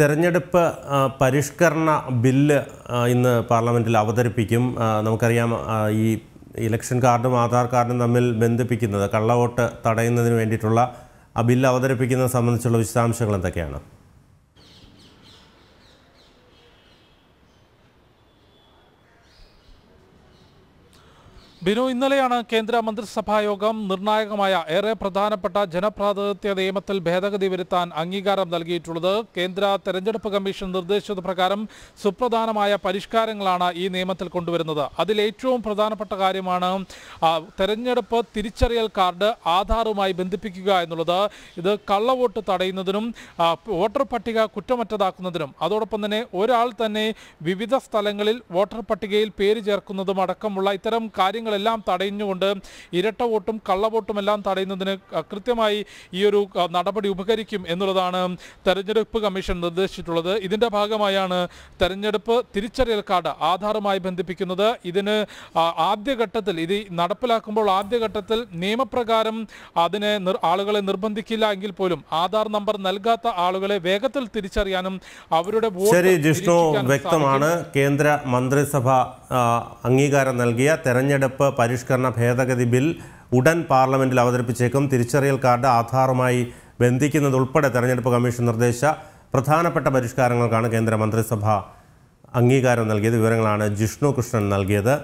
തെരഞ്ഞെടുപ്പ് പരിഷ്കരണ ബില്ല് ഇന്ന് പാർലമെൻറ്റിൽ അവതരിപ്പിക്കും നമുക്കറിയാം ഈ ഇലക്ഷൻ കാർഡും ആധാർ കാർഡും തമ്മിൽ ബന്ധിപ്പിക്കുന്നത് കള്ളവോട്ട് തടയുന്നതിന് വേണ്ടിയിട്ടുള്ള ആ ബില്ല് അവതരിപ്പിക്കുന്നത് സംബന്ധിച്ചുള്ള വിശദാംശങ്ങൾ എന്തൊക്കെയാണ് ബിനു ഇന്നലെയാണ് കേന്ദ്ര മന്ത്രിസഭാ യോഗം നിർണായകമായ ഏറെ പ്രധാനപ്പെട്ട ജനപ്രാതിനിധ്യ നിയമത്തിൽ ഭേദഗതി വരുത്താൻ അംഗീകാരം നൽകിയിട്ടുള്ളത് കേന്ദ്ര തെരഞ്ഞെടുപ്പ് കമ്മീഷൻ നിർദ്ദേശിച്ചത് പ്രകാരം സുപ്രധാനമായ പരിഷ്കാരങ്ങളാണ് ഈ നിയമത്തിൽ കൊണ്ടുവരുന്നത് അതിലേറ്റവും പ്രധാനപ്പെട്ട കാര്യമാണ് തെരഞ്ഞെടുപ്പ് തിരിച്ചറിയൽ കാർഡ് ആധാറുമായി ബന്ധിപ്പിക്കുക എന്നുള്ളത് ഇത് കള്ളവോട്ട് തടയുന്നതിനും വോട്ടർ പട്ടിക കുറ്റമറ്റതാക്കുന്നതിനും അതോടൊപ്പം തന്നെ ഒരാൾ തന്നെ വിവിധ സ്ഥലങ്ങളിൽ വോട്ടർ പട്ടികയിൽ പേര് ചേർക്കുന്നതും അടക്കമുള്ള ഇത്തരം കാര്യങ്ങൾ കാര്യങ്ങളെല്ലാം തടയുന്നുകൊണ്ട് ഇരട്ട വോട്ടും കള്ളവോട്ടും എല്ലാം തടയുന്നതിന് കൃത്യമായി ഈ ഒരു നടപടി ഉപകരിക്കും എന്നുള്ളതാണ് തെരഞ്ഞെടുപ്പ് കമ്മീഷൻ നിർദ്ദേശിച്ചിട്ടുള്ളത് ഇതിൻ്റെ ഭാഗമായാണ് തെരഞ്ഞെടുപ്പ് തിരിച്ചറിയൽ കാർഡ് ആധാറുമായി ബന്ധിപ്പിക്കുന്നത് ഇതിന് ആദ്യഘട്ടത്തിൽ ഇത് നടപ്പിലാക്കുമ്പോൾ ആദ്യഘട്ടത്തിൽ നിയമപ്രകാരം അതിനെ ആളുകളെ നിർബന്ധിക്കില്ല എങ്കിൽ പോലും ആധാർ നമ്പർ നൽകാത്ത ആളുകളെ വേഗത്തിൽ തിരിച്ചറിയാനും അവരുടെ വോട്ട് വ്യക്തമാണ് കേന്ദ്ര മന്ത്രിസഭ അംഗീകാരം നൽകിയ തെരഞ്ഞെടുപ്പ് പരിഷ്കരണ ഭേദഗതി ബിൽ ഉടൻ പാർലമെൻറ്റിൽ അവതരിപ്പിച്ചേക്കും തിരിച്ചറിയൽ കാർഡ് ആധാറുമായി ബന്ധിക്കുന്നതുൾപ്പെടെ തെരഞ്ഞെടുപ്പ് കമ്മീഷൻ നിർദ്ദേശ പ്രധാനപ്പെട്ട പരിഷ്കാരങ്ങൾക്കാണ് കേന്ദ്ര മന്ത്രിസഭ അംഗീകാരം നൽകിയത് വിവരങ്ങളാണ് ജിഷ്ണു കൃഷ്ണൻ നൽകിയത്